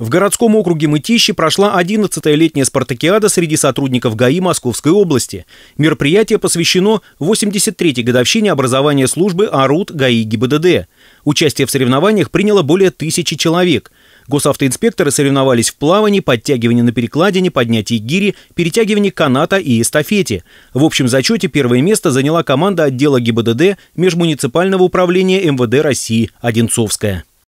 В городском округе Мытищи прошла 11-я летняя спартакиада среди сотрудников ГАИ Московской области. Мероприятие посвящено 83-й годовщине образования службы АРУД ГАИ ГИБДД. Участие в соревнованиях приняло более тысячи человек. Госавтоинспекторы соревновались в плавании, подтягивании на перекладине, поднятии гири, перетягивании каната и эстафете. В общем зачете первое место заняла команда отдела ГИБДД Межмуниципального управления МВД России «Одинцовская».